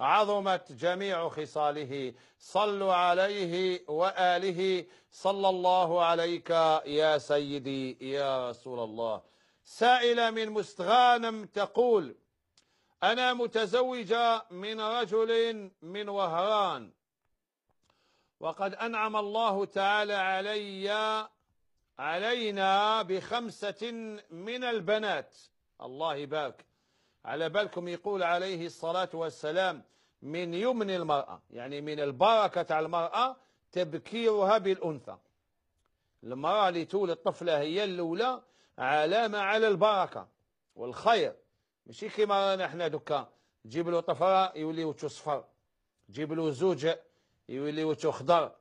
عظمت جميع خصاله صلوا عليه وآله صلى الله عليك يا سيدي يا رسول الله سائلة من مستغانم تقول أنا متزوجة من رجل من وهران وقد أنعم الله تعالى علي علينا بخمسة من البنات الله يبارك على بالكم يقول عليه الصلاة والسلام من يمن المرأة يعني من البركة على المرأة تبكيرها بالأنثى المرأة اللي تولد طفلة هي الأولى علامة على البركة والخير ماشي كيما رانا حنا دوكا تجيب له طفرة يولي صفر تجيب له زوج يولي خضر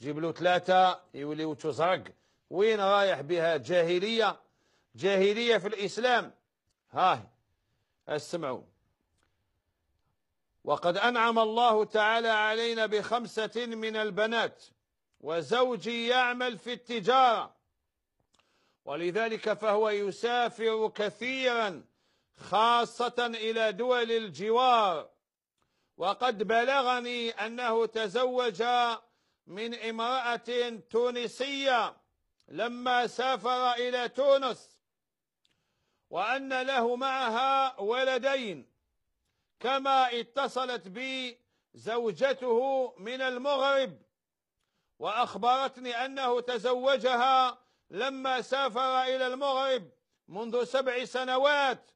تجيب له ثلاثة يولي زرق وين رايح بها جاهلية جاهلية في الإسلام هاي اسمعوا وقد أنعم الله تعالى علينا بخمسة من البنات وزوجي يعمل في التجارة ولذلك فهو يسافر كثيرا خاصة إلى دول الجوار وقد بلغني أنه تزوج من امرأة تونسية لما سافر إلى تونس وأن له معها ولدين كما اتصلت بي زوجته من المغرب وأخبرتني أنه تزوجها لما سافر إلى المغرب منذ سبع سنوات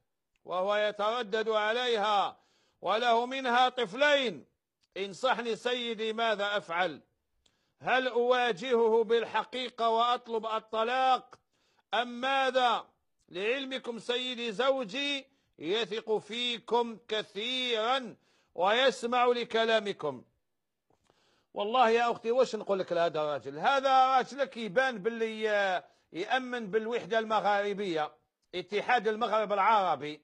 وهو يتردد عليها وله منها طفلين انصحني سيدي ماذا أفعل هل أواجهه بالحقيقة وأطلب الطلاق أم ماذا لعلمكم سيدي زوجي يثق فيكم كثيرا ويسمع لكلامكم والله يا أختي واش نقول لك لهذا الراجل هذا راجلك يبان باللي آه، يأمن بالوحدة المغاربية اتحاد المغرب العربي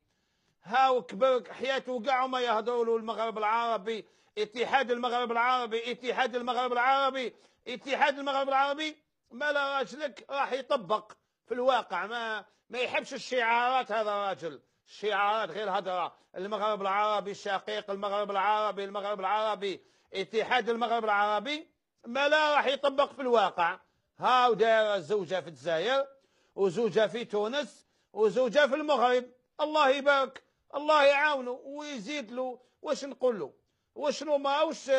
هاو كبر حياته كاع ما يهضروا له المغرب العربي اتحاد المغرب العربي اتحاد المغرب العربي اتحاد المغرب العربي ما لا راجلك راح يطبق في الواقع ما ما يحبش الشعارات هذا الراجل شعارات غير هضره المغرب العربي الشقيق المغرب العربي المغرب العربي اتحاد المغرب العربي ما لا راح يطبق في الواقع هاو دايره زوجه في الجزائر وزوجه في تونس وزوجه في المغرب الله يبارك الله يعاونه ويزيد له واش نقول له وشنو ماهوش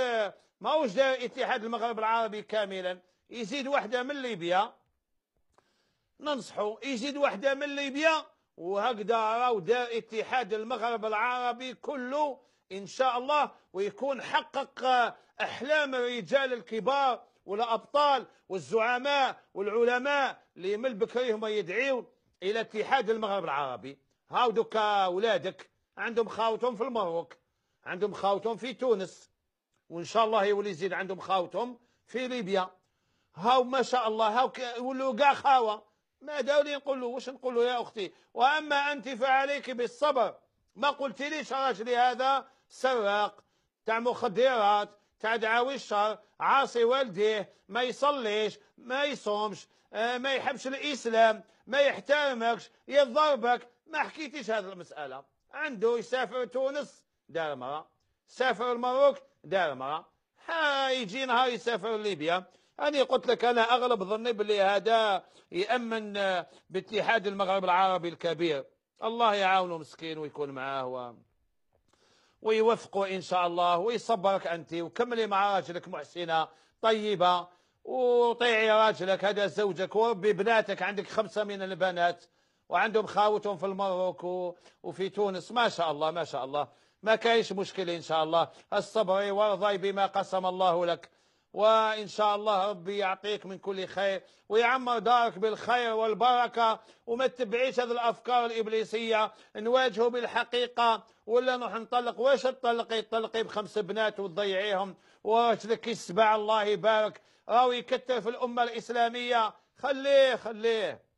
ماهوش اتحاد المغرب العربي كاملا يزيد وحده من ليبيا ننصحه يزيد وحده من ليبيا وهكذا راهو اتحاد المغرب العربي كله ان شاء الله ويكون حقق احلام الرجال الكبار والابطال والزعماء والعلماء اللي من بكري هما يدعيو الى اتحاد المغرب العربي هاو دوكا ولادك عندهم خاوتهم في المروك عندهم خاوتهم في تونس وان شاء الله يولي يزيد عندهم خاوتهم في ليبيا هاو ما شاء الله هاو يولوا كاع خاوه ما داولي نقول له واش نقول له يا أختي وأما أنت فعليك بالصبر ما قلت لي راجلي هذا سراق تاع مخدرات تاع دعاوي الشر عاصي والديه ما يصليش ما يصومش آه، ما يحبش الإسلام ما يحترمكش يضربك ما حكيتيش هذه المسألة عنده يسافر تونس دار مرة سافر المروك دار مرة يجي نهار يسافر ليبيا أنا قلت لك أنا أغلب ظني باللي هذا يأمن باتحاد المغرب العربي الكبير الله يعاونه مسكين ويكون معاه و... ويوفقه إن شاء الله ويصبرك أنت وكملي مع راجلك محسنة طيبة وطيعي راجلك هذا زوجك وربي بناتك عندك خمسة من البنات وعندهم خاوتهم في المغرب وفي تونس ما شاء الله ما شاء الله ما كاينش مشكل إن شاء الله الصبر وارضي بما قسم الله لك وإن شاء الله ربي يعطيك من كل خير ويعمر دارك بالخير والبركة وما تتبعيش هذه الأفكار الإبليسية نواجهه بالحقيقة ولا نروح نطلق واش تطلقي تطلقي بخمس بنات وتضيعيهم ورجلك السبع الله يبارك راهو يكتر في الأمة الإسلامية خليه خليه